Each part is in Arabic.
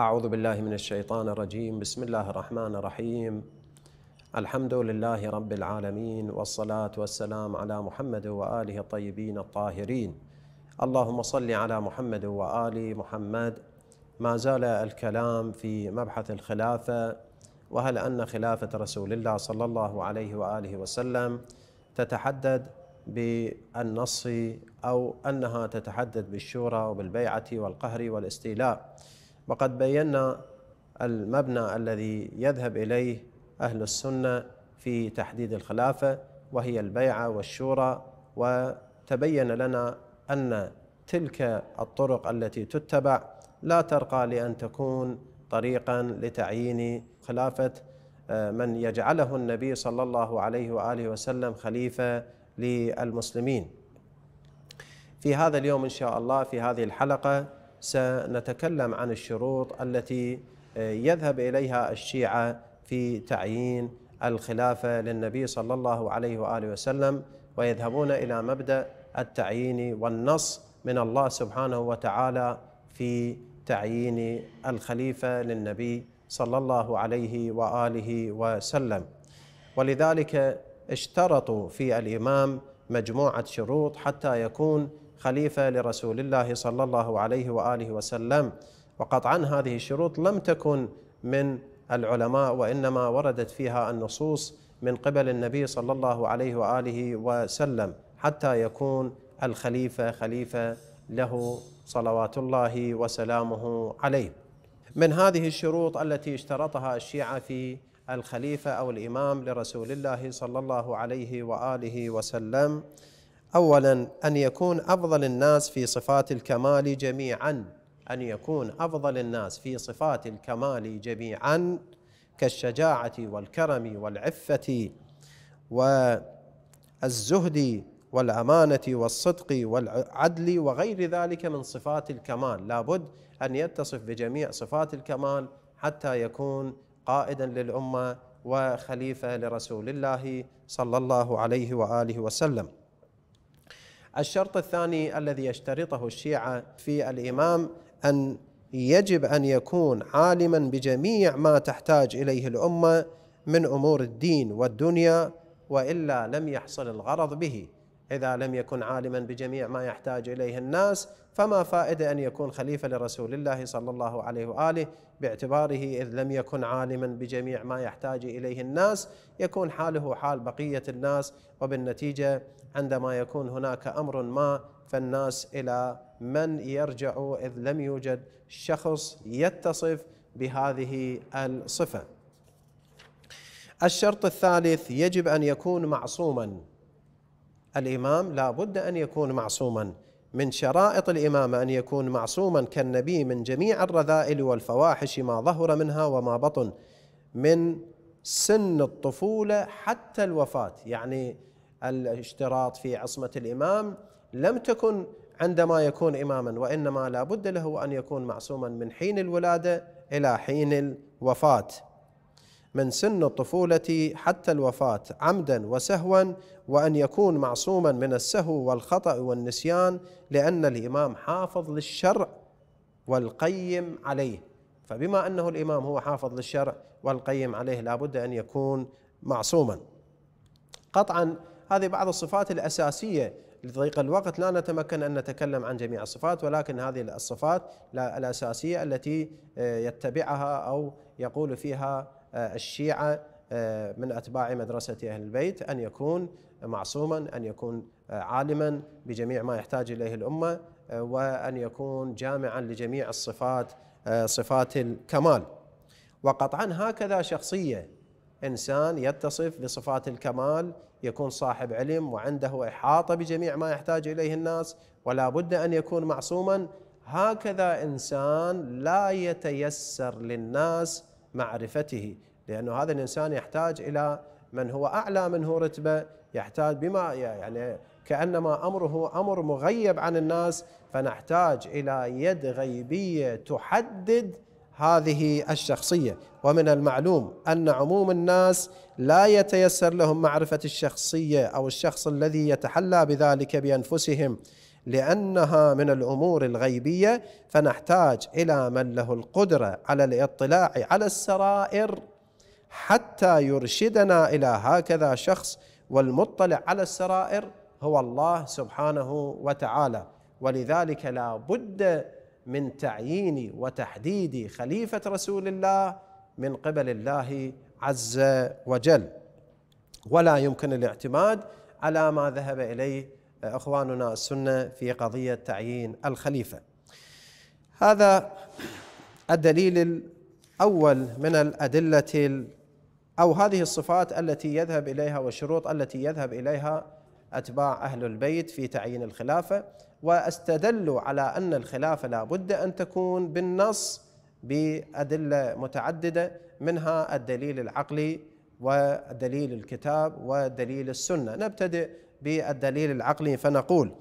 أعوذ بالله من الشيطان الرجيم بسم الله الرحمن الرحيم الحمد لله رب العالمين والصلاة والسلام على محمد وآله الطيبين الطاهرين اللهم صل على محمد وآل محمد ما زال الكلام في مبحث الخلافة وهل أن خلافة رسول الله صلى الله عليه وآله وسلم تتحدد بالنص أو أنها تتحدد بالشورى وبالبيعة والقهر والاستيلاء وقد بينا المبنى الذي يذهب اليه اهل السنه في تحديد الخلافه وهي البيعه والشورى وتبين لنا ان تلك الطرق التي تتبع لا ترقى لان تكون طريقا لتعيين خلافه آه، من يجعله النبي صلى الله عليه واله وسلم خليفه للمسلمين. في هذا اليوم ان شاء الله في هذه الحلقه سنتكلم عن الشروط التي آه، يذهب اليها الشيعه في تعيين الخلافه للنبي صلى الله عليه واله وسلم ويذهبون الى مبدا التعيين والنص من الله سبحانه وتعالى في تعيين الخليفه للنبي صلى الله عليه واله وسلم ولذلك اشترطوا في الامام مجموعه شروط حتى يكون خليفة لرسول الله صلى الله عليه وآله وسلم وقطعا هذه الشروط لم تكن من العلماء وإنما وردت فيها النصوص من قبل النبي صلى الله عليه وآله وسلم حتى يكون الخليفة خليفة له صلوات الله وسلامه عليه من هذه الشروط التي اشترطها الشيعة في الخليفة أو الإمام لرسول الله صلى الله عليه وآله وسلم اولا ان يكون افضل الناس في صفات الكمال جميعا ان يكون افضل الناس في صفات الكمال جميعا كالشجاعه والكرم والعفه والزهد والامانه والصدق والعدل وغير ذلك من صفات الكمال لابد ان يتصف بجميع صفات الكمال حتى يكون قائدا للامه وخليفه لرسول الله صلى الله عليه واله وسلم الشرط الثاني الذي يشترطه الشيعه في الامام ان يجب ان يكون عالما بجميع ما تحتاج اليه الامه من امور الدين والدنيا والا لم يحصل الغرض به إذا لم يكن عالما بجميع ما يحتاج إليه الناس فما فائدة أن يكون خليفة لرسول الله صلى الله عليه وآله باعتباره إذ لم يكن عالما بجميع ما يحتاج إليه الناس يكون حاله حال بقية الناس وبالنتيجة عندما يكون هناك أمر ما فالناس إلى من يرجع إذ لم يوجد شخص يتصف بهذه الصفة الشرط الثالث يجب أن يكون معصوما الإمام لا بد أن يكون معصوما من شرائط الإمامة أن يكون معصوما كالنبي من جميع الرذائل والفواحش ما ظهر منها وما بطن من سن الطفولة حتى الوفاة يعني الاشتراط في عصمة الإمام لم تكن عندما يكون إماما وإنما لا بد له أن يكون معصوما من حين الولادة إلى حين الوفاة من سن الطفولة حتى الوفاة عمدا وسهوا وأن يكون معصوما من السهو والخطأ والنسيان لأن الإمام حافظ للشرع والقيم عليه فبما أنه الإمام هو حافظ للشرع والقيم عليه لابد أن يكون معصوما قطعا هذه بعض الصفات الأساسية لضيق الوقت لا نتمكن أن نتكلم عن جميع الصفات ولكن هذه الصفات الأساسية التي آه، يتبعها أو يقول فيها آه، الشيعة آه، من أتباع مدرسة أهل البيت أن يكون معصوما أن يكون آه، عالما بجميع ما يحتاج إليه الأمة وأن يكون جامعا لجميع الصفات صفات الكمال وقطعا هكذا شخصية إنسان يتصف بصفات الكمال يكون صاحب علم وعنده إحاطة بجميع ما يحتاج إليه الناس ولا بد أن يكون معصوما هكذا إنسان لا يتيسر للناس معرفته لأنه هذا الإنسان يحتاج إلى من هو أعلى منه رتبة يحتاج بما يعني كأنما أمره أمر مغيب عن الناس فنحتاج إلى يد غيبية تحدد هذه الشخصية ومن المعلوم أن عموم الناس لا يتيسر لهم معرفة الشخصية أو الشخص الذي يتحلى بذلك بأنفسهم لانها من الامور الغيبيه فنحتاج الى من له القدره على الاطلاع على السرائر حتى يرشدنا الى هكذا شخص والمطلع على السرائر هو الله سبحانه وتعالى ولذلك لا بد من تعيين وتحديد خليفه رسول الله من قبل الله عز وجل ولا يمكن الاعتماد على ما ذهب اليه اخواننا السنه في قضيه تعيين الخليفه. هذا الدليل الاول من الادله او هذه الصفات التي يذهب اليها والشروط التي يذهب اليها اتباع اهل البيت في تعيين الخلافه واستدلوا على ان الخلافه لا بد ان تكون بالنص بادله متعدده منها الدليل العقلي ودليل الكتاب ودليل السنه نبتدئ بالدليل العقلي فنقول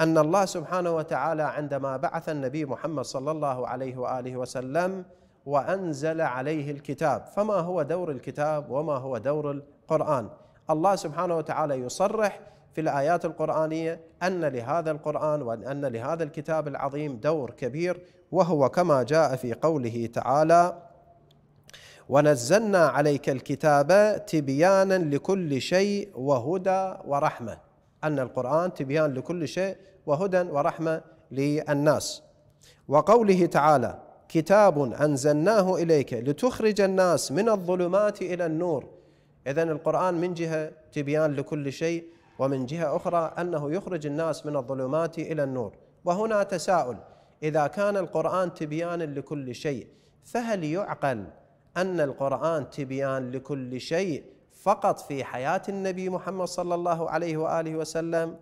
ان الله سبحانه وتعالى عندما بعث النبي محمد صلى الله عليه واله وسلم وانزل عليه الكتاب فما هو دور الكتاب وما هو دور القران الله سبحانه وتعالى يصرح في الايات القرانيه ان لهذا القران وان لهذا الكتاب العظيم دور كبير وهو كما جاء في قوله تعالى ونزلنا عليك الكتاب تبيانا لكل شيء وهدى ورحمه ان القران تبيان لكل شيء وهدى ورحمه للناس وقوله تعالى كتاب انزلناه اليك لتخرج الناس من الظلمات الى النور اذا القران من جهه تبيان لكل شيء ومن جهه اخرى انه يخرج الناس من الظلمات الى النور وهنا تساؤل اذا كان القران تبيانا لكل شيء فهل يعقل ان القران تبيان لكل شيء فقط في حياه النبي محمد صلى الله عليه واله وسلم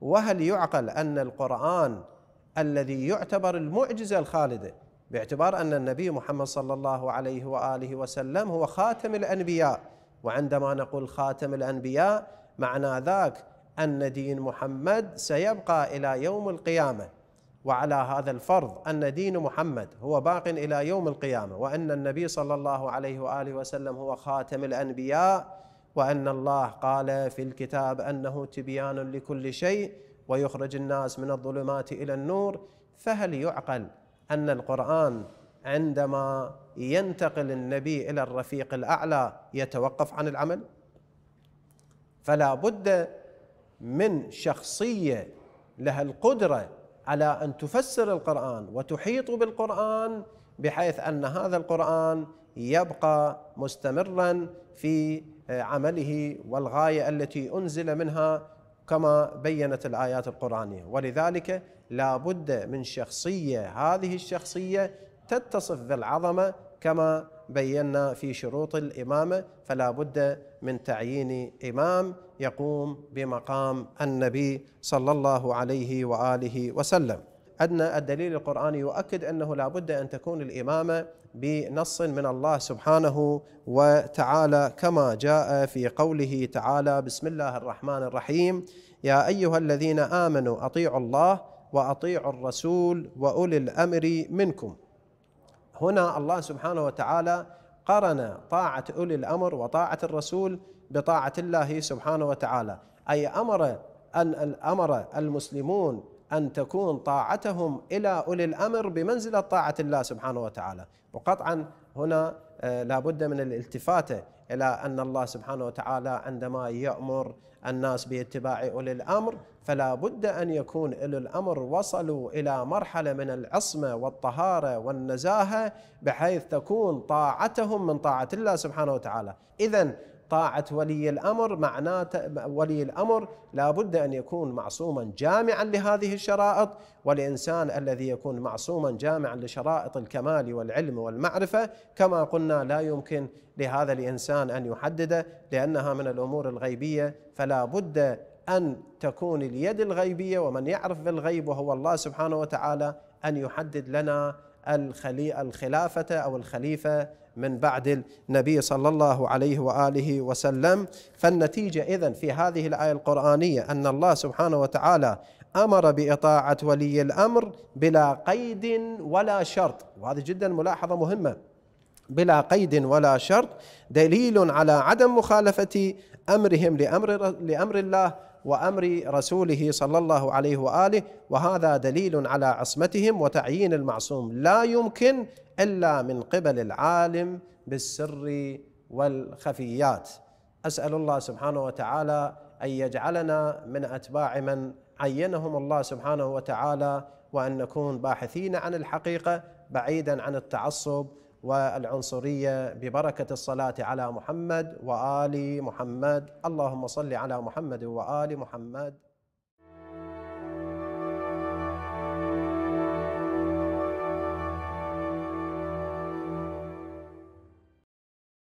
وهل يعقل ان القران الذي يعتبر المعجزه الخالده باعتبار ان النبي محمد صلى الله عليه واله وسلم هو خاتم الانبياء وعندما نقول خاتم الانبياء معنى ذاك ان دين محمد سيبقى الى يوم القيامه وعلى هذا الفرض ان دين محمد هو باق الى يوم القيامه وان النبي صلى الله عليه واله وسلم هو خاتم الانبياء وان الله قال في الكتاب انه تبيان لكل شيء ويخرج الناس من الظلمات الى النور فهل يعقل ان القران عندما ينتقل النبي الى الرفيق الاعلى يتوقف عن العمل فلا بد من شخصيه لها القدره على ان تفسر القران وتحيط بالقران بحيث ان هذا القران يبقى مستمرا في عمله والغايه التي انزل منها كما بينت الايات القرانيه ولذلك لا بد من شخصيه هذه الشخصيه تتصف بالعظمه كما بينا في شروط الامامه فلا بد من تعيين امام يقوم بمقام النبي صلى الله عليه واله وسلم ادنى الدليل القرآني يؤكد أنه لا بد أن تكون الإمامة بنص من الله سبحانه وتعالى كما جاء في قوله تعالى بسم الله الرحمن الرحيم يا أيها الذين آمنوا أطيعوا الله وأطيعوا الرسول وأولي الأمر منكم هنا الله سبحانه وتعالى قرن طاعة أولي الأمر وطاعة الرسول بطاعة الله سبحانه وتعالى أي أمر أن أمر المسلمون أن تكون طاعتهم إلى أولي الأمر بمنزلة طاعة الله سبحانه وتعالى وقطعا هنا آه، لا بد من الالتفاتة الى ان الله سبحانه وتعالى عندما يامر الناس باتباع اولي الامر فلا بد ان يكون اولي الامر وصلوا الى مرحله من العصمه والطهاره والنزاهه بحيث تكون طاعتهم من طاعه الله سبحانه وتعالى اذا طاعة ولي الأمر معناته ولي الأمر لابد أن يكون معصوما جامعا لهذه الشرائط والإنسان الذي يكون معصوما جامعا لشرائط الكمال والعلم والمعرفة كما قلنا لا يمكن لهذا الإنسان أن يحدده لأنها من الأمور الغيبية فلا بد أن تكون اليد الغيبية ومن يعرف بالغيب وهو الله سبحانه وتعالى أن يحدد لنا الخلي الخلافة أو الخليفة من بعد النبي صلى الله عليه وآله وسلم فالنتيجة إذن في هذه الآية القرآنية أن الله سبحانه وتعالى امر باطاعه ولي الامر بلا قيد ولا شرط وهذه جدا ملاحظه مهمه بلا قيد ولا شرط دليل على عدم مخالفه امرهم لامر لامر الله وامر رسوله صلى الله عليه واله وهذا دليل على عصمتهم وتعيين المعصوم لا يمكن الا من قبل العالم بالسر والخفيات اسال الله سبحانه وتعالى ان يجعلنا من اتباع من عينهم الله سبحانه وتعالى وان نكون باحثين عن الحقيقه بعيدا عن التعصب والعنصريه ببركه الصلاه على محمد وال محمد اللهم صل على محمد وال محمد